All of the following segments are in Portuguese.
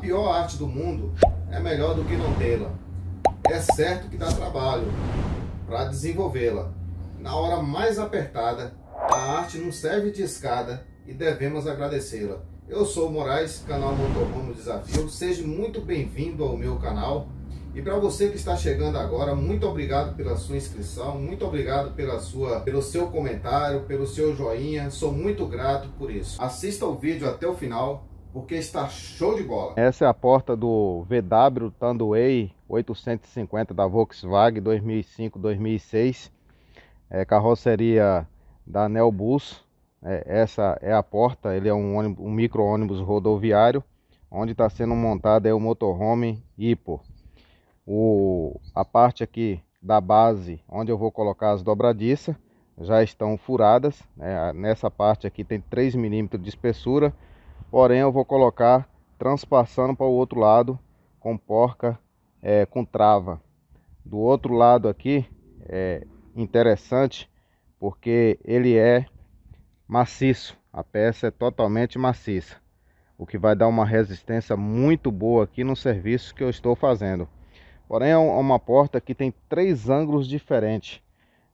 pior arte do mundo é melhor do que não tê-la. É certo que dá trabalho para desenvolvê-la. Na hora mais apertada, a arte não serve de escada e devemos agradecê-la. Eu sou o Moraes, canal Motorhome Desafio. Seja muito bem-vindo ao meu canal. E para você que está chegando agora, muito obrigado pela sua inscrição, muito obrigado pela sua, pelo seu comentário, pelo seu joinha. Sou muito grato por isso. Assista o vídeo até o final porque está show de bola. Essa é a porta do VW Tandway 850 da Volkswagen 2005-2006, é, carroceria da Nelbus. É, essa é a porta, ele é um, ônibus, um micro-ônibus rodoviário, onde está sendo montado é o motorhome Ipo. O, a parte aqui da base, onde eu vou colocar as dobradiças, já estão furadas. Né? Nessa parte aqui tem 3 milímetros de espessura, Porém, eu vou colocar transpassando para o outro lado com porca, é, com trava. Do outro lado aqui é interessante porque ele é maciço. A peça é totalmente maciça. O que vai dar uma resistência muito boa aqui no serviço que eu estou fazendo. Porém, é uma porta que tem três ângulos diferentes.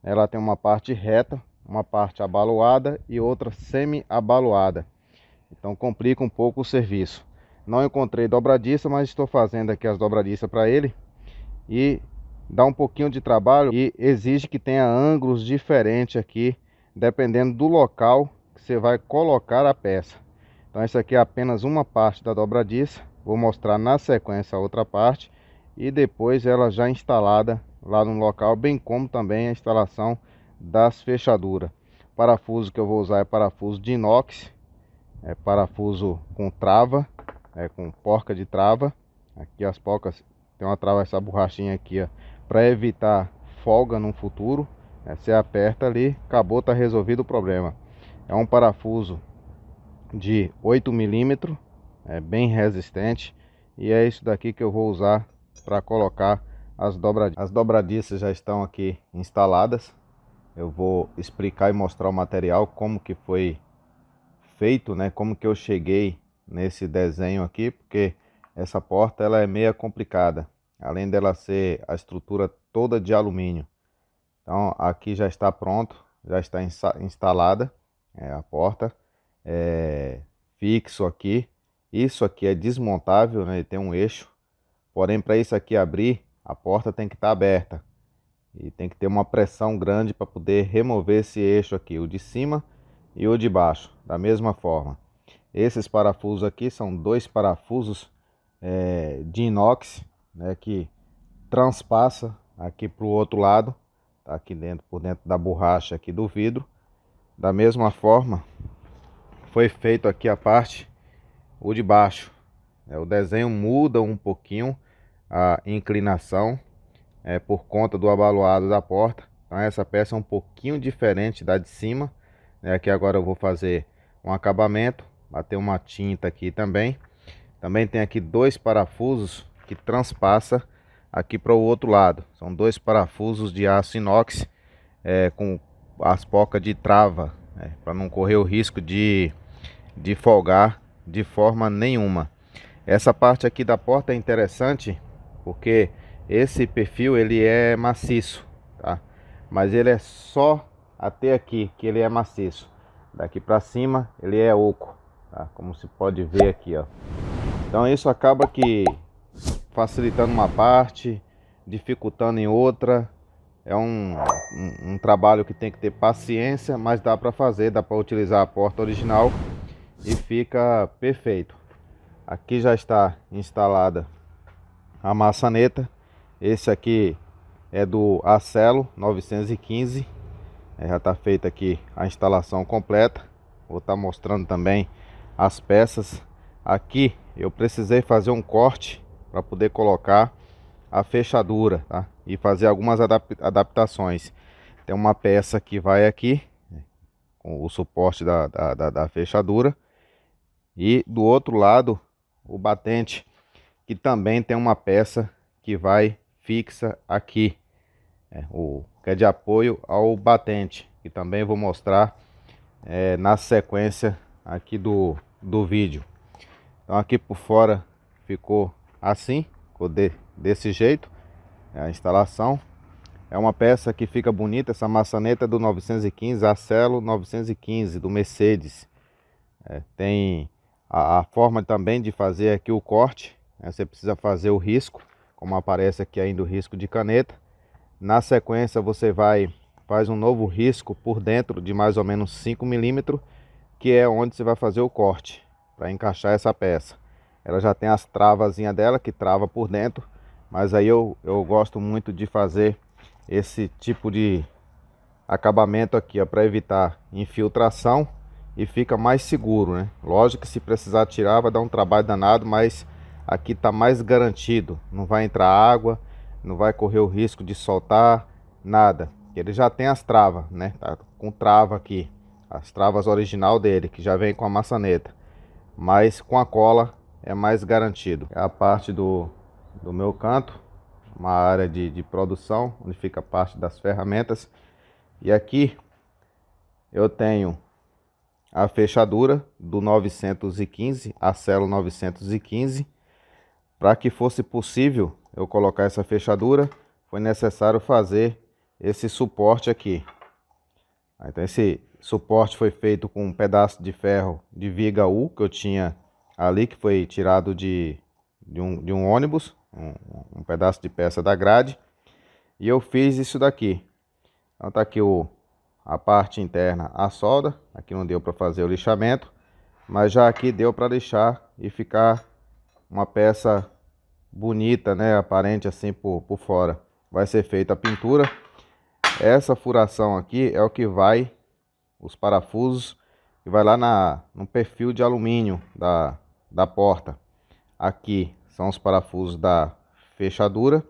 Ela tem uma parte reta, uma parte abaloada e outra semi-abaloada. Então complica um pouco o serviço. Não encontrei dobradiça, mas estou fazendo aqui as dobradiças para ele. E dá um pouquinho de trabalho e exige que tenha ângulos diferentes aqui, dependendo do local que você vai colocar a peça. Então isso aqui é apenas uma parte da dobradiça. Vou mostrar na sequência a outra parte e depois ela já instalada lá no local, bem como também a instalação das fechaduras. O parafuso que eu vou usar é parafuso de inox é, parafuso com trava, é, com porca de trava. Aqui as porcas tem uma trava, essa borrachinha aqui, para evitar folga no futuro. É, você aperta ali, acabou, tá resolvido o problema. É um parafuso de 8 milímetros, é bem resistente. E é isso daqui que eu vou usar para colocar as dobradiças. As dobradiças já estão aqui instaladas. Eu vou explicar e mostrar o material, como que foi feito, né? Como que eu cheguei nesse desenho aqui, porque essa porta ela é meia complicada. Além dela ser a estrutura toda de alumínio. Então aqui já está pronto, já está instalada é, a porta. É, fixo aqui. Isso aqui é desmontável, né? Ele tem um eixo. Porém, para isso aqui abrir, a porta tem que estar tá aberta. E tem que ter uma pressão grande para poder remover esse eixo aqui. O de cima e o de baixo, da mesma forma. Esses parafusos aqui são dois parafusos é, de inox, né, que transpassa aqui para o outro lado, tá aqui dentro, por dentro da borracha aqui do vidro. Da mesma forma, foi feito aqui a parte, o de baixo. É, o desenho muda um pouquinho a inclinação, é, por conta do abaloado da porta. Então essa peça é um pouquinho diferente da de cima, né? Aqui agora eu vou fazer um acabamento, bater uma tinta aqui também. Também tem aqui dois parafusos que transpassa aqui para o outro lado. São dois parafusos de aço inox é, com as pocas de trava, né, para não correr o risco de, de folgar de forma nenhuma. Essa parte aqui da porta é interessante porque esse perfil ele é maciço, tá? Mas ele é só até aqui, que ele é maciço. Daqui para cima, ele é oco, tá? Como se pode ver aqui, ó. Então isso acaba que facilitando uma parte, dificultando em outra. É um, um, um trabalho que tem que ter paciência, mas dá para fazer, dá para utilizar a porta original e fica perfeito. Aqui já está instalada a maçaneta. Esse aqui é do Acelo 915 é, já está feita aqui a instalação completa. Vou estar tá mostrando também as peças. Aqui eu precisei fazer um corte para poder colocar a fechadura tá? e fazer algumas adaptações. Tem uma peça que vai aqui, né, com o suporte da, da, da, da fechadura. E do outro lado, o batente, que também tem uma peça que vai fixa aqui é, o, que é de apoio ao batente, que também vou mostrar é, na sequência aqui do, do vídeo. Então aqui por fora ficou assim, ficou de, desse jeito, é a instalação. É uma peça que fica bonita, essa maçaneta é do 915, Acelo 915 do Mercedes. É, tem a, a, forma também de fazer aqui o corte, né? você precisa fazer o risco, como aparece aqui ainda o risco de caneta. Na sequência, você vai faz um novo risco por dentro de mais ou menos 5 milímetros, que é onde você vai fazer o corte para encaixar essa peça. Ela já tem as travazinhas dela que trava por dentro, mas aí eu, eu gosto muito de fazer esse tipo de acabamento aqui, para evitar infiltração e fica mais seguro, né? Lógico que se precisar tirar vai dar um trabalho danado, mas aqui está mais garantido, não vai entrar água, não vai correr o risco de soltar nada. Ele já tem as travas, né? Tá com trava aqui, as travas original dele, que já vem com a maçaneta. Mas com a cola é mais garantido. É a parte do, do meu canto, uma área de, de produção, onde fica a parte das ferramentas. E aqui eu tenho a fechadura do 915, a célula 915, para que fosse possível eu colocar essa fechadura, foi necessário fazer esse suporte aqui. Ah, então esse suporte foi feito com um pedaço de ferro de viga U que eu tinha ali, que foi tirado de, de, um, de um ônibus, um, um pedaço de peça da grade. E eu fiz isso daqui. Então tá aqui o, a parte interna, a solda. Aqui não deu para fazer o lixamento, mas já aqui deu para lixar e ficar uma peça bonita, né? Aparente assim por, por fora. Vai ser feita a pintura. Essa furação aqui é o que vai, os parafusos, e vai lá na, no perfil de alumínio da, da porta. Aqui são os parafusos da fechadura.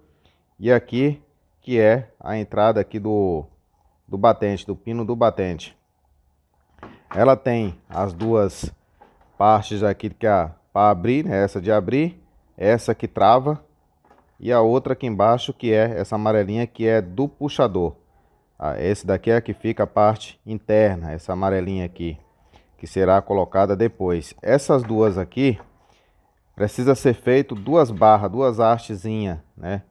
E aqui que é a entrada aqui do, do batente, do pino do batente. Ela tem as duas partes aqui que é para abrir, né? essa de abrir essa que trava e a outra aqui embaixo que é essa amarelinha que é do puxador. Ah, esse daqui é a que fica a parte interna, essa amarelinha aqui, que será colocada depois. Essas duas aqui, precisa ser feito duas barras, duas hastezinhas, né?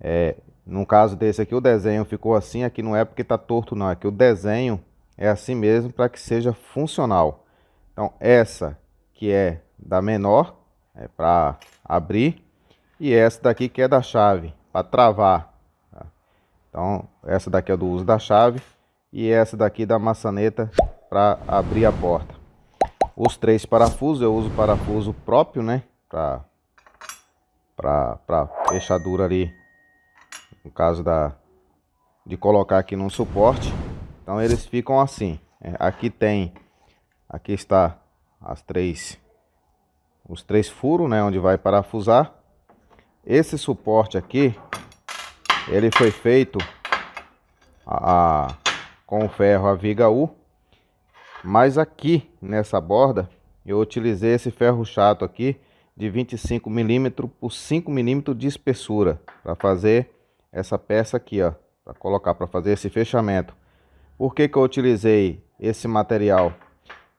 É, no caso desse aqui, o desenho ficou assim, aqui não é porque está torto não, é que o desenho é assim mesmo para que seja funcional. Então essa que é da menor, é para abrir, e essa daqui que é da chave, para travar. Tá? Então, essa daqui é do uso da chave, e essa daqui da maçaneta para abrir a porta. Os três parafusos, eu uso parafuso próprio, né, para para fechadura ali, no caso da de colocar aqui num suporte. Então eles ficam assim. É, aqui tem, aqui está as três os três furos, né, onde vai parafusar. Esse suporte aqui, ele foi feito a, a, com o ferro a viga U, mas aqui nessa borda eu utilizei esse ferro chato aqui de 25 milímetros por 5 milímetros de espessura para fazer essa peça aqui, ó, para colocar, para fazer esse fechamento. Por que que eu utilizei esse material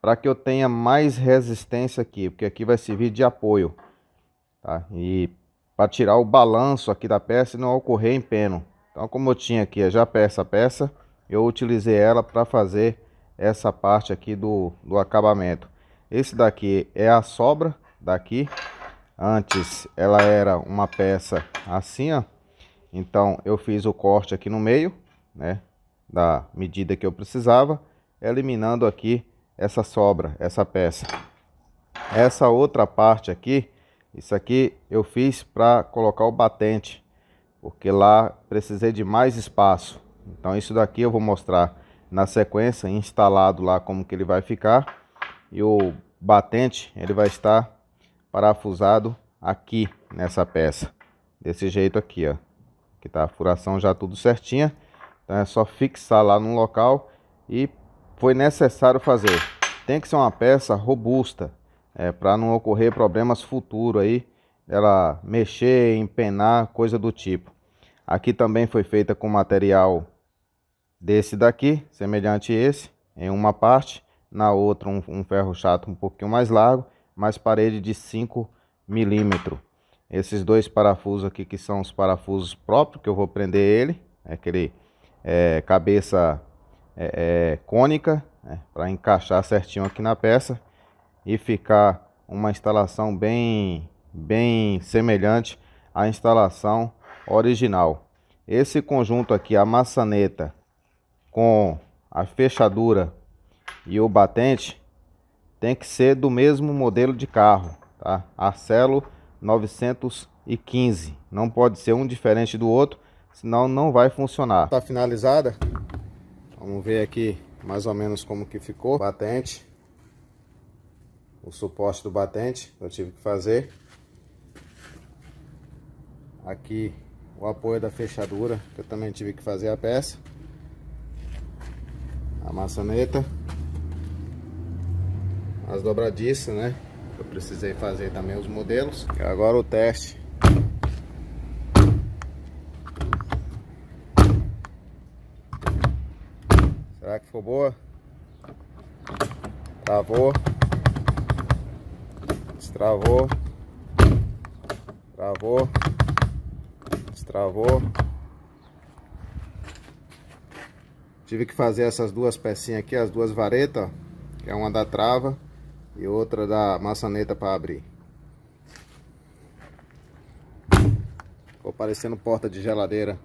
para que eu tenha mais resistência aqui, porque aqui vai servir de apoio, tá? E para tirar o balanço aqui da peça e não ocorrer empeno. Então, como eu tinha aqui já peça peça, eu utilizei ela para fazer essa parte aqui do, do acabamento. Esse daqui é a sobra daqui. Antes ela era uma peça assim, ó. Então, eu fiz o corte aqui no meio, né? Da medida que eu precisava, eliminando aqui essa sobra, essa peça. Essa outra parte aqui, isso aqui eu fiz para colocar o batente, porque lá precisei de mais espaço. Então isso daqui eu vou mostrar na sequência, instalado lá como que ele vai ficar. E o batente, ele vai estar parafusado aqui nessa peça. Desse jeito aqui, ó. Que tá a furação já tudo certinha. Então é só fixar lá no local e foi necessário fazer. Tem que ser uma peça robusta, é, para não ocorrer problemas futuros aí, ela mexer, empenar, coisa do tipo. Aqui também foi feita com material desse daqui, semelhante a esse, em uma parte, na outra um, um ferro chato um pouquinho mais largo, mais parede de 5 milímetros. Esses dois parafusos aqui que são os parafusos próprios, que eu vou prender ele, é aquele é, cabeça é, é, cônica né, para encaixar certinho aqui na peça e ficar uma instalação bem, bem semelhante à instalação original. Esse conjunto aqui, a maçaneta com a fechadura e o batente, tem que ser do mesmo modelo de carro, tá? Arcelo 915. Não pode ser um diferente do outro, senão não vai funcionar. Está finalizada Vamos ver aqui mais ou menos como que ficou. Batente. O suporte do batente. Eu tive que fazer. Aqui o apoio da fechadura. Que eu também tive que fazer a peça. A maçaneta. As dobradiças, né? Eu precisei fazer também os modelos. E agora o teste Ficou boa? Travou. Destravou. Travou. Destravou. Tive que fazer essas duas pecinhas aqui, as duas varetas, que é uma da trava e outra da maçaneta para abrir. Ficou parecendo porta de geladeira.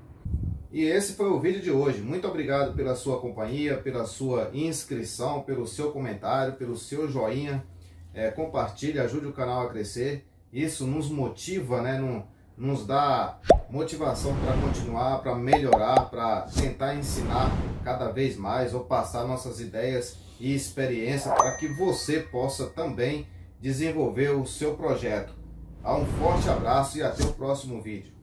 E esse foi o vídeo de hoje. Muito obrigado pela sua companhia, pela sua inscrição, pelo seu comentário, pelo seu joinha. É, compartilhe, ajude o canal a crescer. Isso nos motiva, né? nos dá motivação para continuar, para melhorar, para tentar ensinar cada vez mais ou passar nossas ideias e experiência para que você possa também desenvolver o seu projeto. Um forte abraço e até o próximo vídeo.